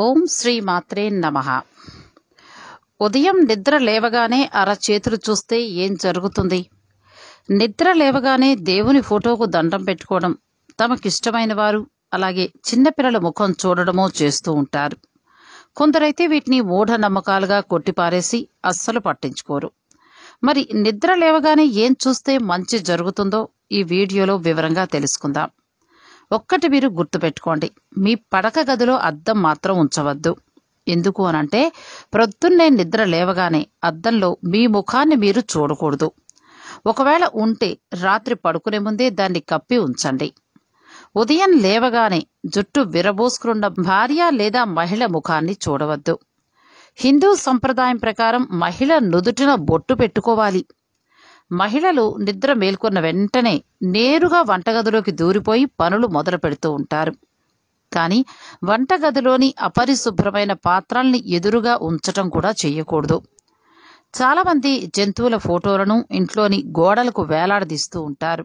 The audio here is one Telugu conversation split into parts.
ఓం శ్రీ మాత్రే నమ ఉదయం నిద్ర లేవగానే అరచేతులు చూస్తే ఏం జరుగుతుంది నిద్ర లేవగానే దేవుని ఫోటోకు దండం పెట్టుకోవడం తమకిష్టమైన వారు అలాగే చిన్నపిల్లల ముఖం చూడడమో చేస్తూ ఉంటారు కొందరైతే వీటిని మూఢ నమ్మకాలుగా కొట్టిపారేసి అస్సలు పట్టించుకోరు మరి నిద్ర లేవగానే ఏం చూస్తే మంచి జరుగుతుందో ఈ వీడియోలో వివరంగా తెలుసుకుందాం ఒక్కటి మీరు గుర్తుపెట్టుకోండి మీ పడక గదిలో అద్దం మాత్రం ఉంచవద్దు ఎందుకు అనంటే ప్రొద్దున్నే నిద్ర లేవగానే అద్దంలో మీ ముఖాన్ని మీరు చూడకూడదు ఒకవేళ ఉంటే రాత్రి పడుకునే ముందే దాన్ని కప్పి ఉంచండి ఉదయం లేవగానే జుట్టు విరబోసుకున్న భార్య లేదా మహిళ ముఖాన్ని చూడవద్దు హిందూ సంప్రదాయం ప్రకారం మహిళ నుదుటిన బొట్టు పెట్టుకోవాలి మహిళలు నిద్ర మేల్కొన్న వెంటనే నేరుగా వంటగదిలోకి దూరిపోయి పనులు మొదలు పెడుతూ ఉంటారు కానీ వంటగదిలోని అపరిశుభ్రమైన పాత్రల్ని ఎదురుగా ఉంచటం కూడా చేయకూడదు చాలామంది జంతువుల ఫోటోలను ఇంట్లోని గోడలకు వేలాడదీస్తూ ఉంటారు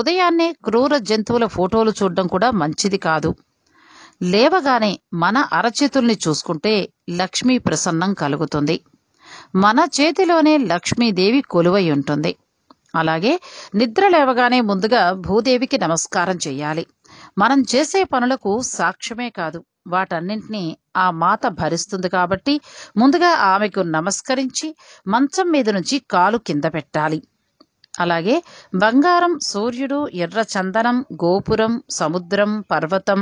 ఉదయాన్నే క్రూర జంతువుల ఫోటోలు చూడడం కూడా మంచిది కాదు లేవగానే మన అరచేతుల్ని చూసుకుంటే లక్ష్మీ ప్రసన్నం కలుగుతుంది మన చేతిలోనే లక్ష్మీదేవి కొలువై ఉంటుంది అలాగే నిద్ర లేవగానే ముందుగా భూదేవికి నమస్కారం చేయాలి మనం చేసే పనులకు సాక్ష్యమే కాదు వాటన్నింటినీ ఆ మాత భరిస్తుంది కాబట్టి ముందుగా ఆమెకు నమస్కరించి మంచం మీద నుంచి కాలు కింద పెట్టాలి అలాగే బంగారం సూర్యుడు ఎర్ర చందనం గోపురం సముద్రం పర్వతం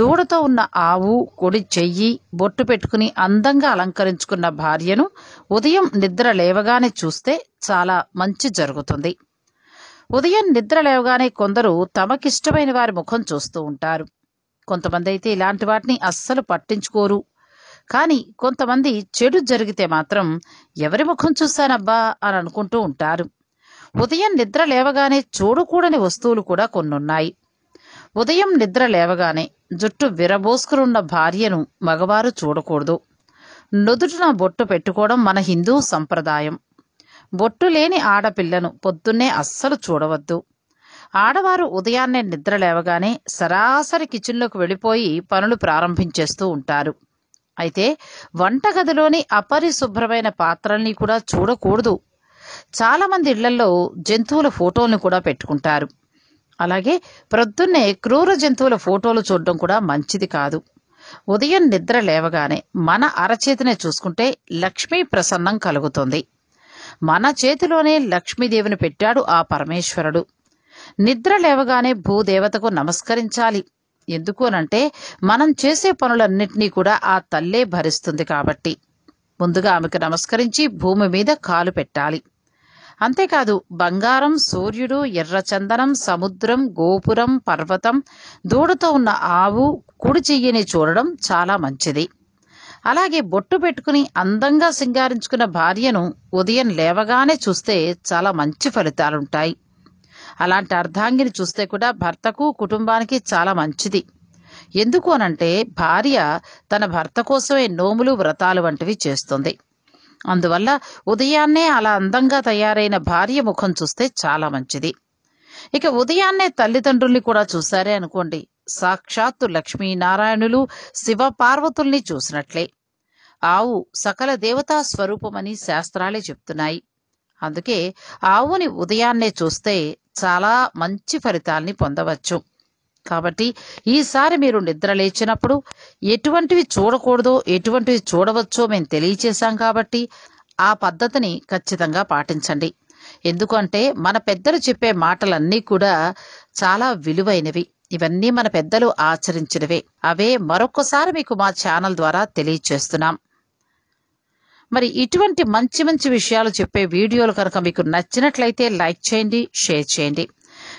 దూడతో ఉన్న ఆవు కొడి చెయ్యి బొట్టు పెట్టుకుని అందంగా అలంకరించుకున్న భార్యను ఉదయం నిద్ర లేవగానే చూస్తే చాలా మంచి జరుగుతుంది ఉదయం నిద్ర లేవగానే కొందరు తమకిష్టమైన వారి ముఖం చూస్తూ ఉంటారు కొంతమంది అయితే ఇలాంటి వాటిని అస్సలు పట్టించుకోరు కానీ కొంతమంది చెడు జరిగితే మాత్రం ఎవరి ముఖం చూశానబ్బా అని అనుకుంటూ ఉంటారు ఉదయం నిద్ర లేవగానే చూడకూడని వస్తువులు కూడా కొన్నున్నాయి ఉదయం నిద్ర లేవగానే జుట్టు విరబోసుకునున్న భార్యను మగవారు చూడకూడదు నుదుటిన బొట్టు పెట్టుకోవడం మన హిందూ సంప్రదాయం బొట్టు లేని ఆడపిల్లను పొద్దున్నే అస్సలు చూడవద్దు ఆడవారు ఉదయాన్నే నిద్ర లేవగానే సరాసరి కిచెన్లోకి వెళ్ళిపోయి పనులు ప్రారంభించేస్తూ ఉంటారు అయితే వంటగదిలోని అపరిశుభ్రమైన పాత్రల్ని కూడా చూడకూడదు చాలామంది ఇళ్లలో జంతువుల ఫోటోలను కూడా పెట్టుకుంటారు అలాగే ప్రొద్దున్నే క్రూర జంతువుల ఫోటోలు చూడడం కూడా మంచిది కాదు ఉదయం నిద్ర లేవగానే మన అరచేతినే చూసుకుంటే లక్ష్మీ ప్రసన్నం కలుగుతుంది మన చేతిలోనే లక్ష్మీదేవిని పెట్టాడు ఆ పరమేశ్వరుడు నిద్ర లేవగానే భూదేవతకు నమస్కరించాలి ఎందుకు అనంటే మనం చేసే పనులన్నింటినీ కూడా ఆ తల్లే భరిస్తుంది కాబట్టి ముందుగా ఆమెకు నమస్కరించి భూమి మీద కాలు పెట్టాలి అంతేకాదు బంగారం సూర్యుడు ఎర్రచందనం సముద్రం గోపురం పర్వతం దూడతో ఉన్న ఆవు కుడి చెయ్యిని చూడడం చాలా మంచిది అలాగే బొట్టు పెట్టుకుని అందంగా సింగారించుకున్న భార్యను ఉదయం లేవగానే చూస్తే చాలా మంచి ఫలితాలుంటాయి అలాంటి అర్ధాంగిని చూస్తే కూడా భర్తకు కుటుంబానికి చాలా మంచిది ఎందుకు అనంటే భార్య తన భర్త కోసమే నోములు వ్రతాలు వంటివి చేస్తుంది అందువల్ల ఉదయాన్నే అలా అందంగా తయారైన భార్య ముఖం చూస్తే చాలా మంచిది ఇక ఉదయాన్నే తల్లిదండ్రుల్ని కూడా చూశారే అనుకోండి సాక్షాత్తు లక్ష్మీనారాయణులు శివపార్వతుల్ని చూసినట్లే ఆవు సకల దేవతా స్వరూపమని శాస్త్రాలే చెప్తున్నాయి అందుకే ఆవుని ఉదయాన్నే చూస్తే చాలా మంచి ఫలితాల్ని పొందవచ్చు కాబట్టి ఈసారి మీరు నిద్ర లేచినప్పుడు ఎటువంటివి చూడకూడదో ఎటువంటివి చూడవచ్చో మేము తెలియచేశాం కాబట్టి ఆ పద్ధతిని ఖచ్చితంగా పాటించండి ఎందుకంటే మన పెద్దలు చెప్పే మాటలన్నీ కూడా చాలా విలువైనవి ఇవన్నీ మన పెద్దలు ఆచరించినవే అవే మరొకసారి మీకు మా ఛానల్ ద్వారా తెలియచేస్తున్నాం మరి ఇటువంటి మంచి మంచి విషయాలు చెప్పే వీడియోలు కనుక మీకు నచ్చినట్లయితే లైక్ చేయండి షేర్ చేయండి